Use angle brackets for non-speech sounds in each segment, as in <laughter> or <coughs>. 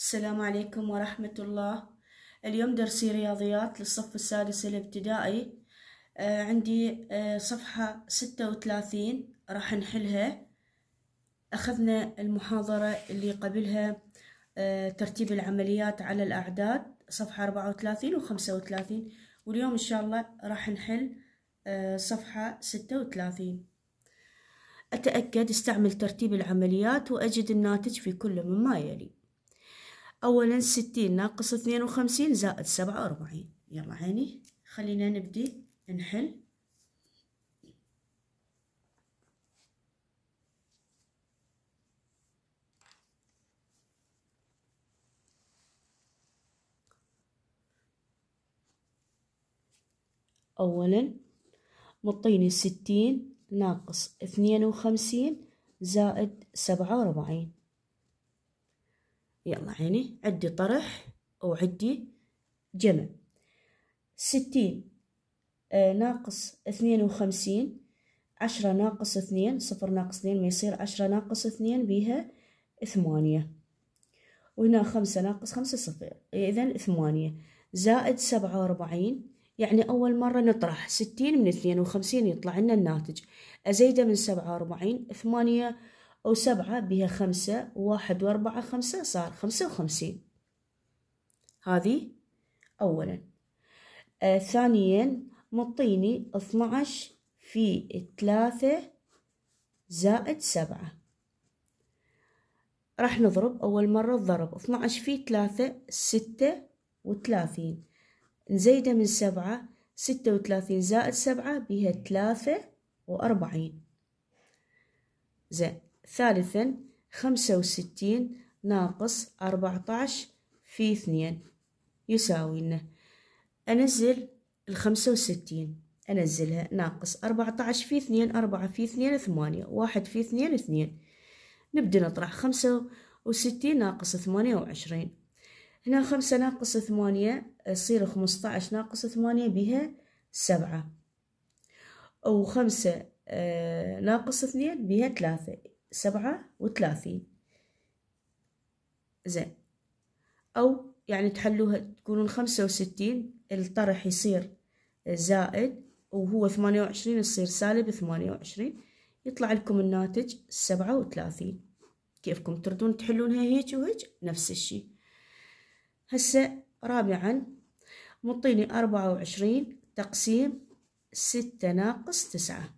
السلام عليكم ورحمة الله اليوم درسي رياضيات للصف السادس الابتدائي آه عندي آه صفحة ستة وثلاثين راح نحلها أخذنا المحاضرة اللي قبلها آه ترتيب العمليات على الأعداد صفحة أربعة وثلاثين وخمسة وثلاثين واليوم إن شاء الله راح نحل آه، صفحة ستة وثلاثين أتأكد استعمل ترتيب العمليات وأجد الناتج في كل مما يلي أولا ستين ناقص اثنين وخمسين زائد سبعة وأربعين يلا عيني خلينا نبدي نحل أولا مطيني ستين ناقص اثنين وخمسين زائد سبعة وأربعين يلا عيني عدي طرح وعدي جمع ستين آه، ناقص اثنين وخمسين عشرة ناقص اثنين صفر ناقص اثنين ما يصير عشرة ناقص اثنين بيها ثمانية وهنا خمسة ناقص خمسة صفر إيه، إذا ثمانية زائد سبعة وأربعين يعني أول مرة نطرح ستين من اثنين وخمسين يطلع لنا الناتج أزيده من سبعة وأربعين ثمانية أو سبعة بها خمسة واحد وأربعة خمسة صار خمسة وخمسين هذه أولا آه ثانيا مطيني عشر في ثلاثة زائد سبعة راح نضرب أول مرة الضرب عشر في ثلاثة ستة وثلاثين نزيده من سبعة ستة وثلاثين زائد سبعة بها ثلاثة وأربعين زين ثالثا خمسة وستين ناقص عشر في اثنين يساوي لنا أنزل الخمسة وستين أنزلها ناقص عشر في اثنين أربعة في اثنين ثمانية واحد في اثنين اثنين نبدأ نطرح خمسة وستين ناقص ثمانية وعشرين هنا خمسة ناقص ثمانية يصير خمسة عشر ناقص ثمانية بها سبعة أو خمسة آه، ناقص اثنين بها ثلاثة سبعة وثلاثين زين أو يعني تحلوها تقولون خمسة وستين الطرح يصير زائد وهو ثمانية وعشرين يصير سالب ثمانية وعشرين يطلع لكم الناتج سبعة وثلاثين كيفكم تردون تحلونها هيك وهيك نفس الشيء هسه رابعا مطيني أربعة وعشرين تقسيم ستة ناقص تسعة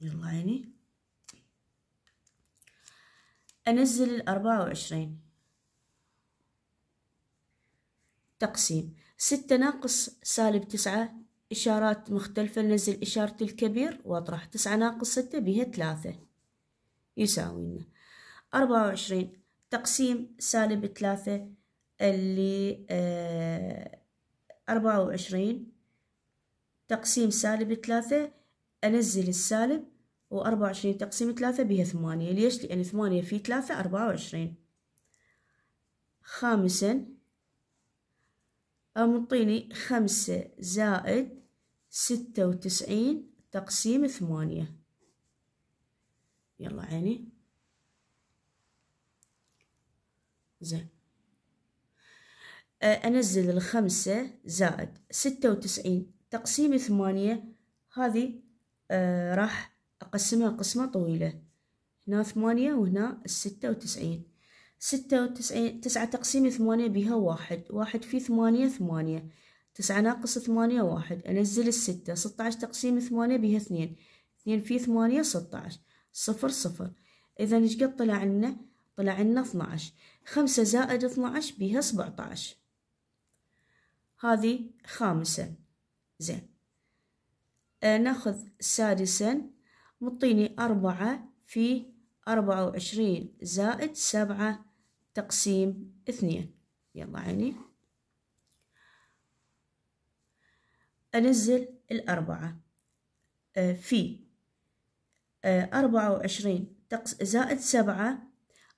يلا عيني أنزل أربعة وعشرين تقسيم ستة ناقص سالب تسعة إشارات مختلفة نزل إشارة الكبير وأطرح تسعة ناقص ستة بها ثلاثة يساوينا أربعة وعشرين تقسيم سالب ثلاثة اللي آه، أربعة وعشرين تقسيم سالب ثلاثة أنزل السالب وأربعة وعشرين تقسيم ثلاثة بها ثمانية ليش؟ لأن ثمانية في ثلاثة أربعة وعشرين خامسا أمطيني خمسة زائد ستة وتسعين تقسيم ثمانية يلا عيني زين أنزل الخمسة زائد ستة وتسعين تقسيم ثمانية هذه راح أقسمها قسمة طويلة هنا ثمانية وهنا الستة وتسعين ستة وتسعين تسعة تقسيم ثمانية بها واحد واحد في ثمانية ثمانية تسعة ناقص ثمانية واحد أنزل الستة ستة عشر تقسيم ثمانية بها اثنين اثنين في ثمانية ستة عشر صفر صفر إذا إيش قد طلع لنا؟ طلع لنا اثنا عشر خمسة زائد اثنا عشر بها سبعة عشر هذه خامسة زين آه ناخذ سادسا مطيني أربعة في أربعة وعشرين زائد سبعة تقسيم اثنين يلا عيني أنزل الأربعة آه، في آه، أربعة وعشرين زائد سبعة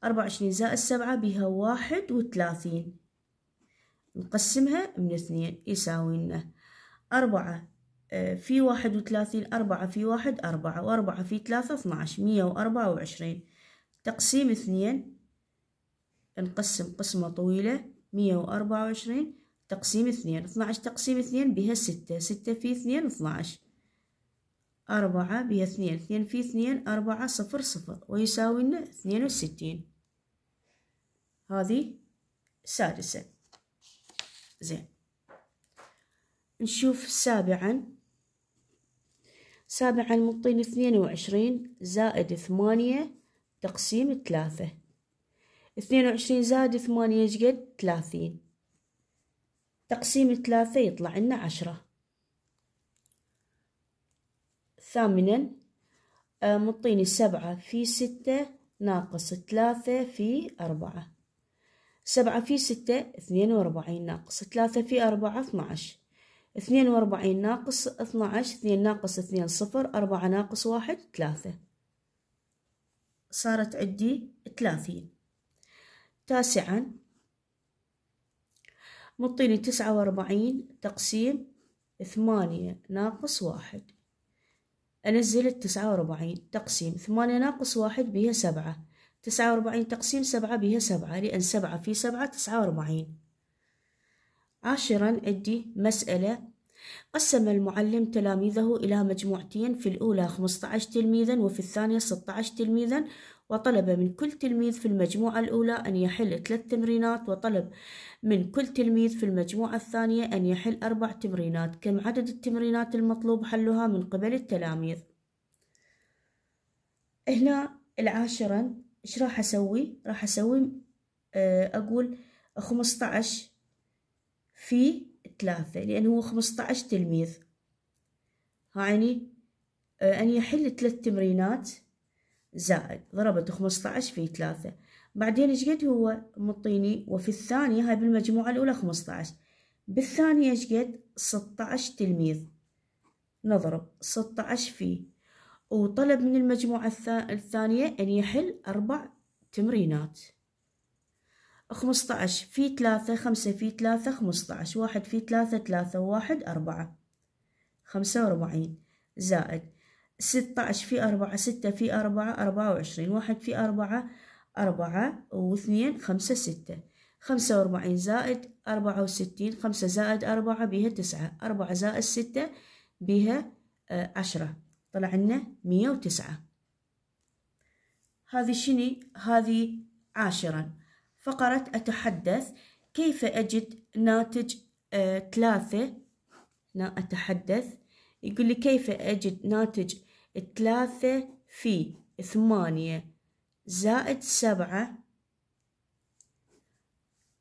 أربعة وعشرين زائد سبعة بها واحد وثلاثين نقسمها من اثنين يساوي لنا أربعة آه، في واحد وثلاثين أربعة في واحد أربعة وأربعة في ثلاثة اثناش مية وأربعة وعشرين تقسيم اثنين نقسم قسمة طويلة مية وأربعة وعشرين تقسيم اثنين اثناش تقسيم اثنين بها ستة ستة في اثنين اثناش أربعة بها اثنين اثنين في اثنين أربعة صفر صفر ويساوي لنا اثنين وستين هذه سادسة زين نشوف سابعا سابعا من اثنين وعشرين زائد ثمانية تقسيم ثلاثة اثنين وعشرين زائد ثمانية شقد ثلاثين تقسيم ثلاثة يطلع لنا عشرة ثامنا آه، مطيني سبعة في ستة ناقص ثلاثة في أربعة سبعة في ستة اثنين وأربعين ناقص ثلاثة في أربعة اثناعش اثنين واربعين ناقص اثنا عشر اثنين ناقص اثنين صفر أربعة ناقص واحد ثلاثة صارت عندي ثلاثين تاسعا مطيني تسعة واربعين تقسيم ثمانية ناقص واحد أنزل التسعة واربعين تقسيم ثمانية ناقص واحد بها سبعة تسعة واربعين تقسيم سبعة بها سبعة لأن سبعة في سبعة تسعة واربعين عاشرا عندي مسألة قسم المعلم تلاميذه إلى مجموعتين في الأولى 15 تلميذا وفي الثانية 16 تلميذا وطلب من كل تلميذ في المجموعة الأولى أن يحل ثلاث تمرينات وطلب من كل تلميذ في المجموعة الثانية أن يحل أربع تمرينات كم عدد التمرينات المطلوب حلها من قبل التلاميذ هنا العاشرة إيش راح أسوي راح أسوي آه، أقول 15 في ثلاثة لأن هو خمسة عشر تلميذ يعني أن يحل ثلاث تمرينات زائد ضربت خمسة عشر في ثلاثة بعدين ايش قد هو مطيني وفي الثانية هاي بالمجموعة الأولى خمسة عشر بالثانية ايش قد ستة عشر تلميذ نضرب ستة عشر وطلب من المجموعة الثانية أن يحل أربع تمرينات خمسطعش في ثلاثة خمسة في ثلاثة خمسطعش واحد في ثلاثة ثلاثة واحد أربعة خمسة وأربعين زائد ستطعش في أربعة ستة في أربعة أربعة وعشرين واحد في أربعة أربعة واثنين خمسة ستة خمسة وأربعين زائد أربعة وستين خمسة زائد أربعة بها تسعة أربعة زائد ستة بها آه، عشرة طلع عنا مية وتسعة هذه شني هذه عاشرا فقرة أتحدث كيف أجد ناتج آه، ثلاثة ثلاثة أتحدث يقول لي كيف أجد ناتج ثلاثة في ثمانية زائد سبعة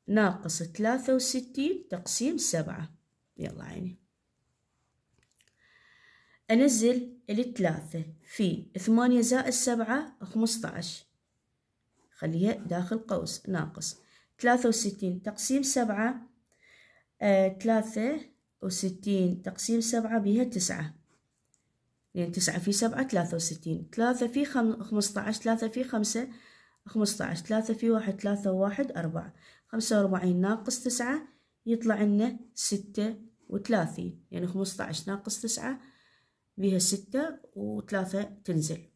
ناقص ثلاثة وستين تقسيم سبعة يلا عيني أنزل الثلاثة في ثمانية زائد سبعة خمسة عشر خليها داخل قوس ناقص ثلاثة وستين تقسيم سبعة آه، ثلاثة وستين تقسيم سبعة بها تسعة لأن يعني تسعة في سبعة ثلاثة وستين ثلاثة في خم عشر ثلاثة في خمسة خمستاعش ثلاثة في واحد ثلاثة وواحد أربعة خمسة وأربعين ناقص تسعة يطلع لنا ستة وثلاثين يعني خمستاعش ناقص تسعة بها ستة وثلاثة تنزل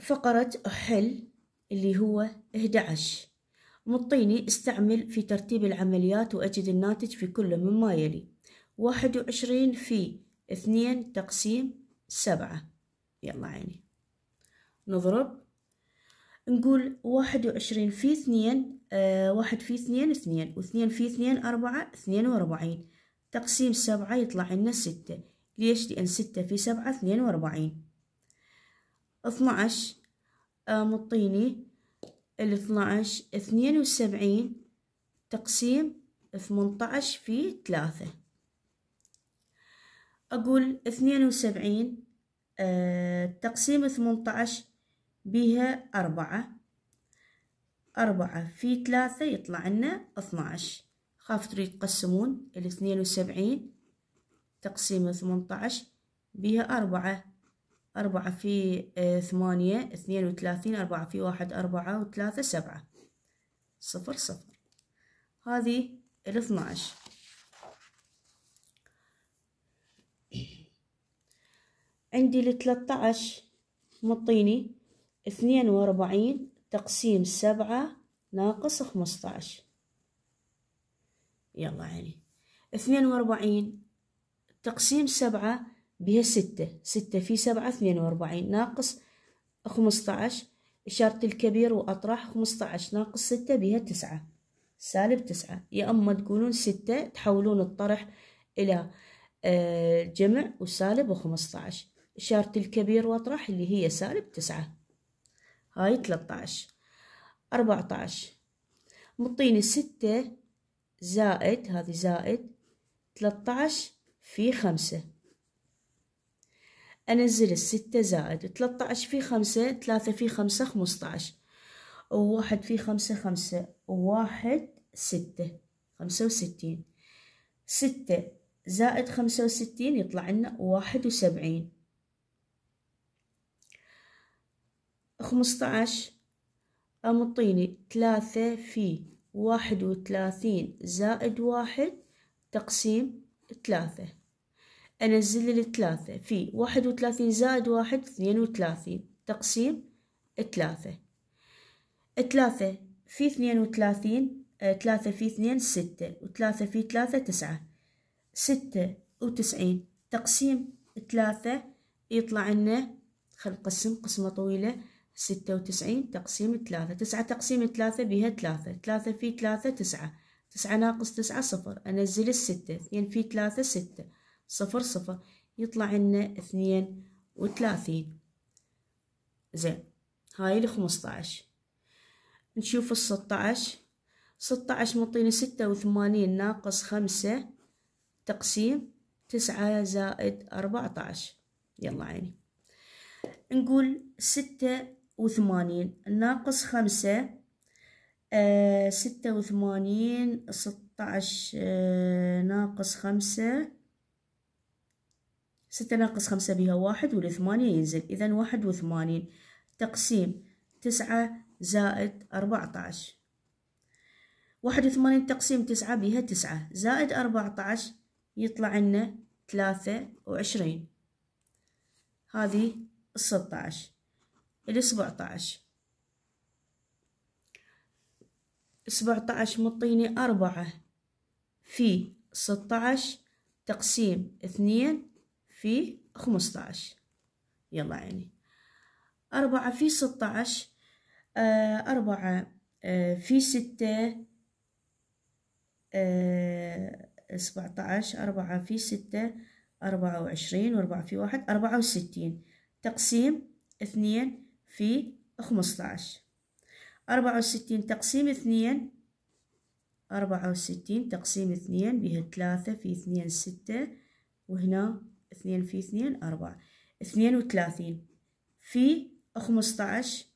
فقرة أحل اللي هو 11 مطيني استعمل في ترتيب العمليات وأجد الناتج في كل مما يلي واحد وعشرين في اثنين تقسيم سبعة يلا عيني نضرب نقول واحد وعشرين في اثنين 1 آه، واحد في اثنين اثنين واثنين في اثنين أربعة اثنين وأربعين تقسيم سبعة يطلع لنا ستة ليش لأن ستة في سبعة اثنين وأربعين 12 آه، مطيني الاثنى عشر اثنين وسبعين تقسيم ثمنتعش في ثلاثة أقول اثنين وسبعين آه، تقسيم ثمنتعش بها أربعة أربعة في ثلاثة يطلع لنا اثناعش خاف تريد تقسمون الاثنين وسبعين تقسيم ثمنتعش بها أربعة أربعة في آه، ثمانية اثنين وثلاثين أربعة في واحد أربعة وثلاثة سبعة صفر صفر هذه الاثنى عشر عندي الثلاثة عشر مطيني اثنين واربعين تقسيم سبعة ناقص خمسة عشر يلا عيني اثنين واربعين تقسيم سبعة بها ستة ستة في سبعة اثنين وأربعين ناقص خمسطعش إشارة الكبير وأطرح خمسطعش ناقص ستة بها تسعة سالب تسعة يا أما تقولون ستة تحولون الطرح إلى آه، جمع وسالب وخمسطعش إشارة الكبير وأطرح اللي هي سالب تسعة هاي تلتعش أربعطعش مطيني ستة زائد هذه زائد تلتعش في خمسة أنزل الستة زائد ثلاثة عشر في خمسة ثلاثة في خمسة خمسة عشر وواحد في خمسة خمسة وواحد ستة خمسة وستين ستة زائد خمسة وستين يطلع لنا واحد وسبعين خمسة عشر أمطيني ثلاثة في واحد وثلاثين زائد واحد تقسيم ثلاثة أنزل الثلاثة في واحد وثلاثين زائد واحد اثنين وثلاثين تقسيم ثلاثة ثلاثة في اثنين وثلاثين آه، ثلاثة في اثنين ستة وثلاثة في ثلاثة تسعة ستة وتسعين تقسيم ثلاثة يطلع لنا خل نقسم قسمة طويلة ستة وتسعين تقسيم ثلاثة تسعة تقسيم ثلاثة بها ثلاثة ثلاثة في ثلاثة تسعة تسعة ناقص تسعة صفر أنزل الستة اثنين في ثلاثة ستة صفر صفر يطلع لنا اثنين وثلاثين زين هاي الخمسة عشر نشوف الستة عشر ستة عشر مطينا ستة وثمانين ناقص خمسة تقسيم تسعة زائد أربعة عشر يلا عيني نقول ستة وثمانين ناقص خمسة آه، ستة وثمانين ستة آه، عشر ناقص خمسة ستة ناقص خمسة بها واحد والثمانية ينزل إذا واحد وثمانين تقسيم تسعة زائد أربعة عشر واحد وثمانين تقسيم تسعة بها تسعة زائد أربعة عشر يطلع لنا ثلاثة وعشرين هذه الستة عشر السبعة سبعة عشر مطيني أربعة في ستة عشر تقسيم اثنين في خمسطعش يلا عيني أربعة في ستطعش آه، أربعة آه، في ستة آه، سبعتعش أربعة في ستة أربعة وعشرين وأربعة في واحد أربعة وستين تقسيم اثنين في خمسطعش أربعة وستين تقسيم اثنين أربعة وستين تقسيم اثنين بها ثلاثة في اثنين ستة وهنا اثنين في اثنين أربعة اثنين وثلاثين في خمسطعش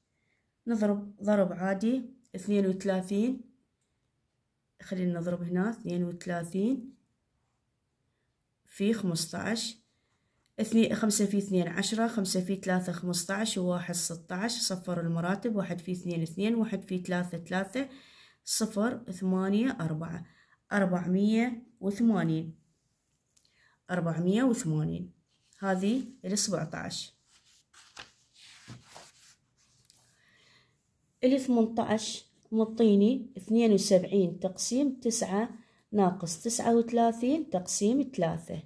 نضرب ضرب عادي اثنين وثلاثين خلينا نضرب هنا اثنين وثلاثين في خمسطعش اثني اثنين خمسة في اثنين عشرة خمسة في ثلاثة خمسطعش وواحد ستة صفر المراتب واحد في اثنين اثنين واحد في ثلاثة ثلاثة صفر ثمانية أربعة أربعمية وثمانين أربعمية وثمانين هذه ال عشر ال عشر مطيني اثنين وسبعين تقسيم تسعة ناقص تسعة وثلاثين تقسيم ثلاثة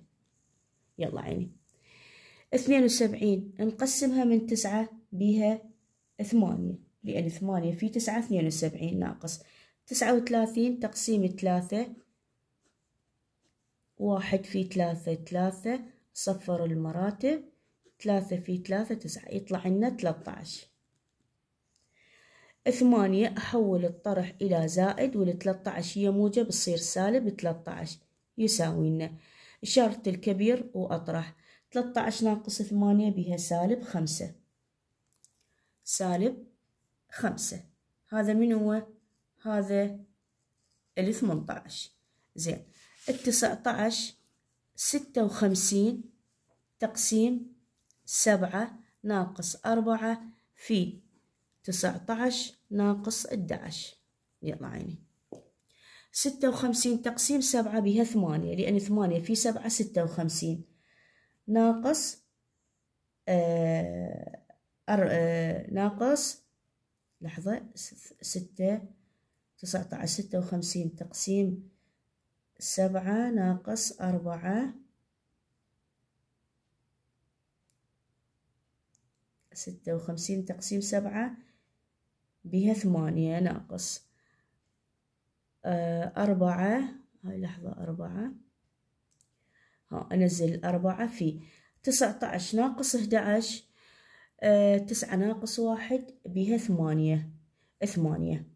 يلا عيني اثنين وسبعين نقسمها من تسعة بيها ثمانية لأن ثمانية في تسعة اثنين وسبعين ناقص تسعة وثلاثين تقسيم ثلاثة واحد في ثلاثة ثلاثة صفر المراتب ثلاثة في ثلاثة تسعة يطلع لنا ثلاثة عشر ثمانية أحول الطرح إلى زائد والثلاثة عشر هي موجب تصير سالب ثلاثة عشر يساوي لنا شرط الكبير وأطرح ثلاثة عشر ناقص ثمانية بها سالب خمسة سالب خمسة هذا من هو؟ هذا الثمنتعش زين التسعة عشر ستة وخمسين تقسيم سبعة ناقص أربعة في تسعة عشر ناقص الدعش يلا عيني ستة وخمسين تقسيم سبعة بها ثمانية لأن ثمانية في سبعة ستة وخمسين ناقص آه أر... آه ناقص لحظة ستة تسعة عشر ستة وخمسين تقسيم سبعة ناقص أربعة ستة وخمسين تقسيم سبعة بها ثمانية ناقص آه، أربعة هاي لحظة أربعة ها أنزل أربعة في تسعة عشر ناقص أحد عشر آه، تسعة ناقص واحد بها ثمانية ثمانية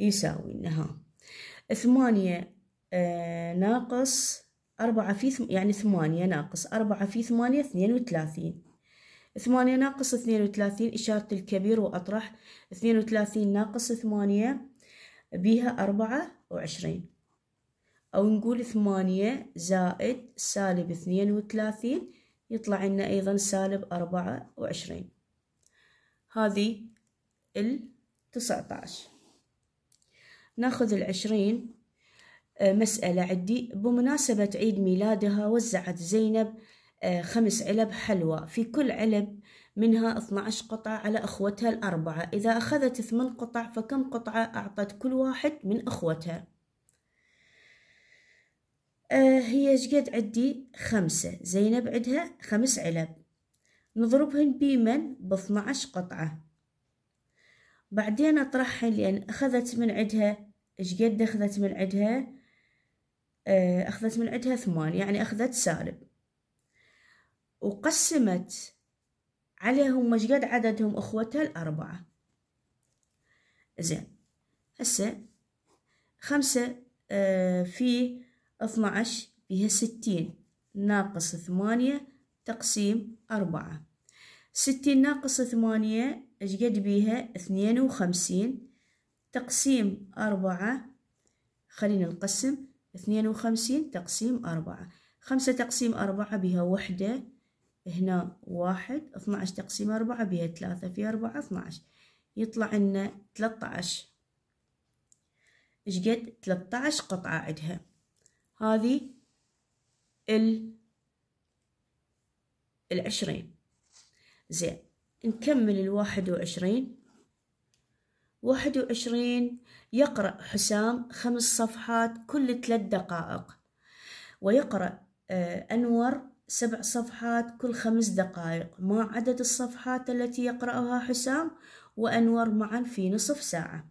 يساوي لنا ثمانية آه، ناقص أربعة في ثم يعني ثمانية ناقص أربعة في ثمانية اثنين وثلاثين ثمانية ناقص اثنين وثلاثين إشارة الكبير وأطرح اثنين وثلاثين ناقص ثمانية بيها أربعة وعشرين أو نقول ثمانية زائد سالب اثنين وثلاثين يطلع لنا أيضا سالب أربعة وعشرين هذه التسعة عشر ناخذ العشرين آه، مسألة عندي بمناسبة عيد ميلادها وزعت زينب آه، خمس علب حلوى في كل علب منها 12 قطعة على أخوتها الأربعة إذا أخذت ثمان قطع فكم قطعة أعطت كل واحد من أخوتها آه، هي شقد عدي خمسة زينب عدها خمس علب نضربهن بيمن 12 قطعة بعدين أطرحهن لأن أخذت من عدها شقد أخذت من عدها آه، أخذت من عندها ثمان يعني أخذت سالب وقسمت عليهم مشقد عددهم أخوتها الأربعة زين هسه خمسة آه، في اثنا عشر فيها ستين ناقص ثمانية تقسيم أربعة ستين ناقص ثمانية اشقد قد بيها اثنين وخمسين تقسيم أربعة خلينا نقسم اثنين وخمسين تقسيم أربعة خمسة تقسيم أربعة بها وحدة هنا واحد اثناش تقسيم أربعة بها ثلاثة في أربعة اثناش يطلع عشر تلتعش ثلاثة تلتعش قطعة عدها هذه ال العشرين زين نكمل الواحد وعشرين واحد وعشرين يقرأ حسام خمس صفحات كل ثلاث دقائق ويقرأ آه، أنور سبع صفحات كل خمس دقائق ما عدد الصفحات التي يقرأها حسام وأنور معا في نصف ساعة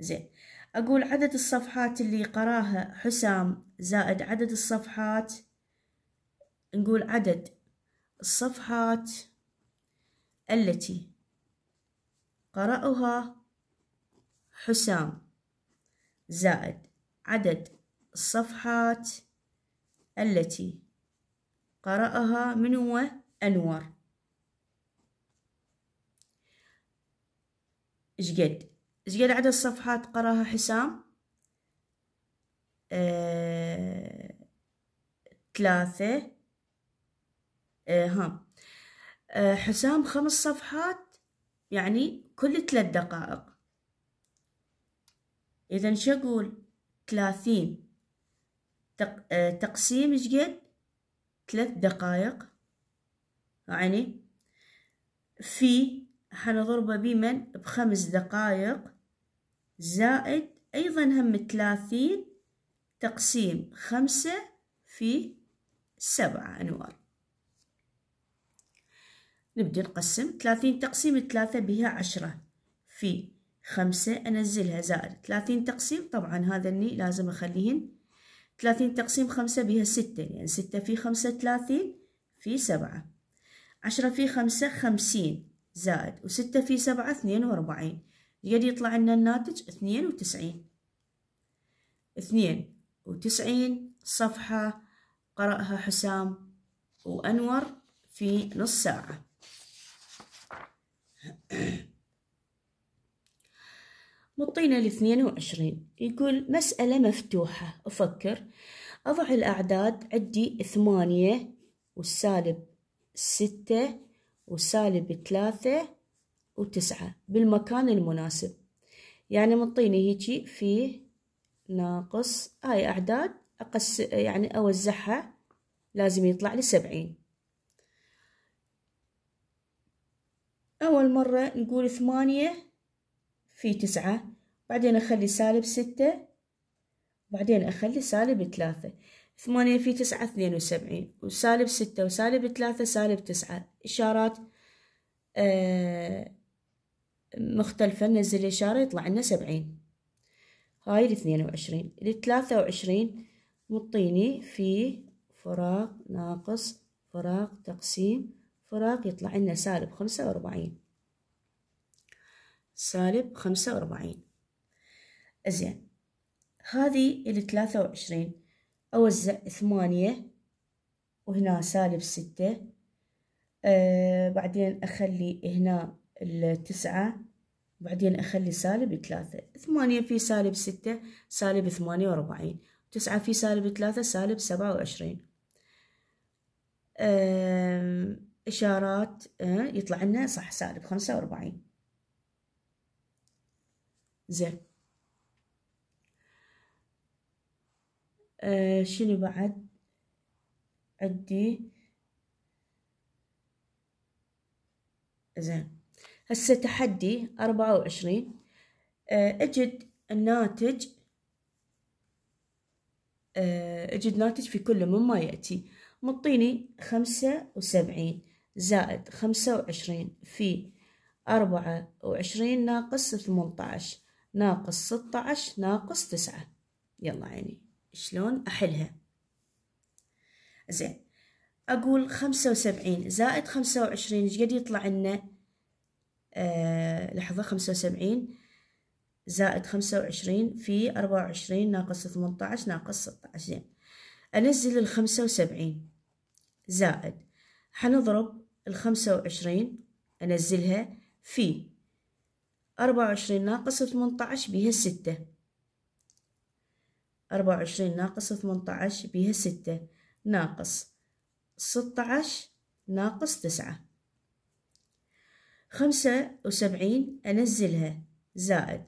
زين أقول عدد الصفحات اللي قراها حسام زائد عدد الصفحات نقول عدد الصفحات التي قرأها حسام زائد عدد الصفحات التي قرأها من هو أنور شقد شقد عدد الصفحات قراها حسام آه... ثلاثة آه... ها آه... حسام خمس صفحات يعني كل ثلاث دقائق إذا شو أقول ثلاثين تق... آه، تقسيم قد ثلاث دقائق يعني في حنضربه بمن بخمس دقائق زائد أيضا هم ثلاثين تقسيم خمسة في سبعة أنوار نبدأ نقسم ثلاثين تقسيم ثلاثة بها عشرة في خمسة أنزلها زائد ثلاثين تقسيم طبعا هذا الني لازم أخليهن ثلاثين تقسيم خمسة بها ستة لأن يعني ستة في خمسة ثلاثين في سبعة عشرة في خمسة خمسين زائد وستة في سبعة اثنين وأربعين قد يطلع لنا الناتج اثنين وتسعين اثنين وتسعين صفحة قرأها حسام وأنور في نص ساعة <coughs> مطينا لاثنين وعشرين يقول مسألة مفتوحة أفكر أضع الأعداد عندي ثمانية والسالب ستة وسالب ثلاثة وتسعة بالمكان المناسب يعني مطيني هيجي في ناقص هاي أعداد أقس يعني أوزعها لازم يطلع لي سبعين أول مرة نقول ثمانية في تسعة بعدين أخلي سالب ستة بعدين أخلي سالب ثلاثة ثمانية في تسعة اثنين وسبعين وسالب ستة وسالب ثلاثة سالب تسعة إشارات آه، مختلفة ننزل إشارة يطلع عنا سبعين هاي الاثنين وعشرين الثلاثة وعشرين مطيني في فراغ ناقص فراغ تقسيم فراغ يطلع لنا سالب خمسة وأربعين سالب خمسة وأربعين زين هذه الثلاثة وعشرين أوزع ثمانية وهنا سالب ستة أه بعدين أخلي هنا التسعة بعدين أخلي سالب ثلاثة ثمانية في سالب ستة سالب ثمانية وأربعين تسعة في سالب ثلاثة سالب سبعة وعشرين أه إشارات آه، يطلع لنا صح سالب خمسة وأربعين زين آه، شنو بعد عندي زين هسه تحدي أربعة وعشرين آه، أجد الناتج أجد ناتج في كل مما يأتي مطيني خمسة وسبعين زائد خمسة وعشرين في أربعة وعشرين ناقص ثمنتاعش ناقص ستاعش ناقص تسعة يلا عيني شلون أحلها زين أقول خمسة وسبعين زائد خمسة وعشرين إيش قد يطلع لنا آه لحظة خمسة وسبعين زائد خمسة وعشرين في أربعة وعشرين ناقص ثمنتاعش ناقص ستاعش زين أنزل الخمسة وسبعين زائد حنضرب الخمسة وعشرين أنزلها في أربعة وعشرين ناقص ثمنتعش بيها ستة أربعة وعشرين ناقص ثمنتعش بيها ستة ناقص ستاعش ناقص تسعة خمسة وسبعين أنزلها زائد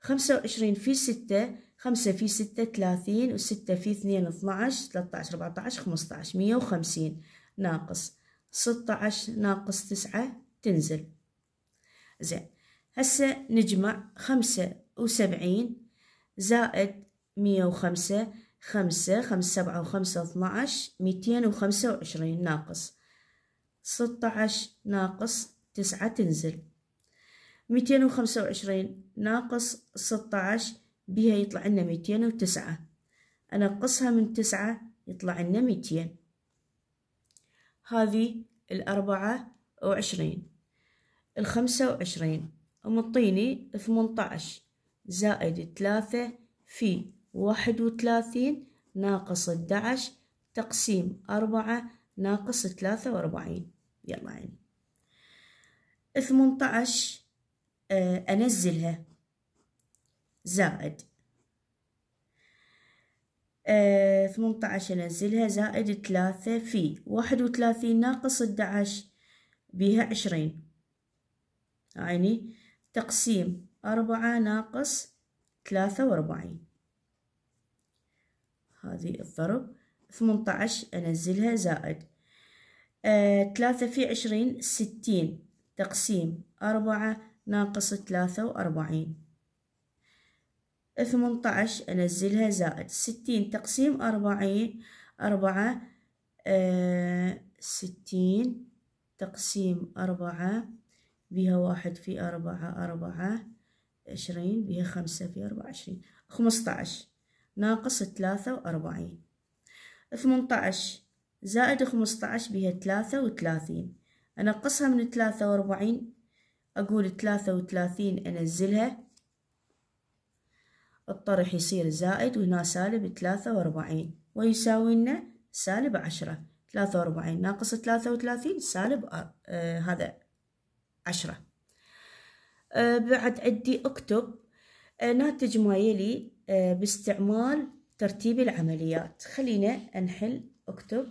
خمسة وعشرين في ستة خمسة في ستة ثلاثين وستة في اثنين اثناعش ثلاثة عشر أربعة عشر خمسة عشر مية وخمسين ناقص ستة ناقص تسعة تنزل زين هسه نجمع خمسة وسبعين زائد مية وخمسة خمسة خمسة سبعة وخمسة اثناعش ميتين وخمسة وعشرين ناقص ستاعش ناقص تسعة تنزل ميتين وخمسة وعشرين ناقص ستاعش بها يطلع لنا ميتين وتسعة أنقصها من تسعة يطلع لنا ميتين هذه الأربعة وعشرين الخمسة وعشرين ومطيني ثمنتعش زائد ثلاثة في واحد وثلاثين ناقص الدعش تقسيم أربعة ناقص ثلاثة وأربعين يلا عيني ثمنتعش آه، أنزلها زائد آه، ثمنتعش انزلها زائد ثلاثة في واحد وثلاثين ناقص 11 بيها عشرين يعني تقسيم أربعة ناقص ثلاثة وأربعين هذه الضرب ثمنتعش أنزلها زائد آه، ثلاثة في عشرين ستين تقسيم أربعة ناقص ثلاثة وأربعين ثمنطعش أنزلها زائد ستين تقسيم أربعين أربعة آه، ستين تقسيم أربعة بها واحد في أربعة أربعة عشرين بها خمسة في أربعة عشرين خمستعش ناقص ثلاثة وأربعين ثمنطعش زائد خمستعش بها ثلاثة وثلاثين أنقصها من ثلاثة وأربعين أقول ثلاثة وثلاثين أنزلها الطرح يصير زائد وهنا سالب ثلاثة وأربعين ويساوي لنا سالب عشرة ثلاثة وأربعين ناقص ثلاثة وثلاثين سالب آه هذا عشرة آه بعد عدي أكتب آه ناتج ما يلي آه باستعمال ترتيب العمليات خلينا نحل أكتب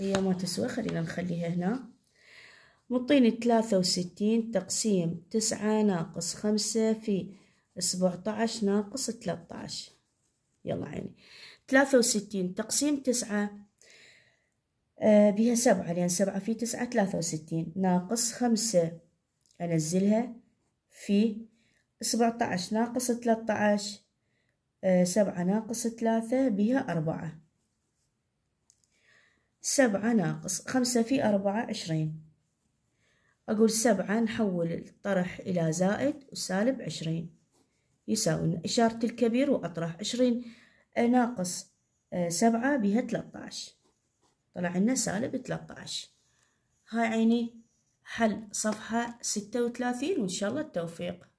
هي ما تسوى خلينا نخليها هنا مطيني ثلاثة وستين تقسيم تسعة ناقص خمسة في 17 ناقص 13 يلا عيني 63 تقسيم 9 آه، بها سبعة لأن سبعة في تسعة ثلاثة وستين ناقص خمسة أنزلها في 17 ناقص 13 7 آه، سبعة ناقص ثلاثة بها أربعة سبعة ناقص خمسة في أربعة عشرين أقول سبعة نحول الطرح إلى زائد وسالب عشرين يساوي إشارة الكبير وأطرح عشرين آه، ناقص آه، سبعة بها تلتاعش طلع لنا سالب تلتاعش هاي عيني حل صفحة ستة وثلاثين وإن شاء الله التوفيق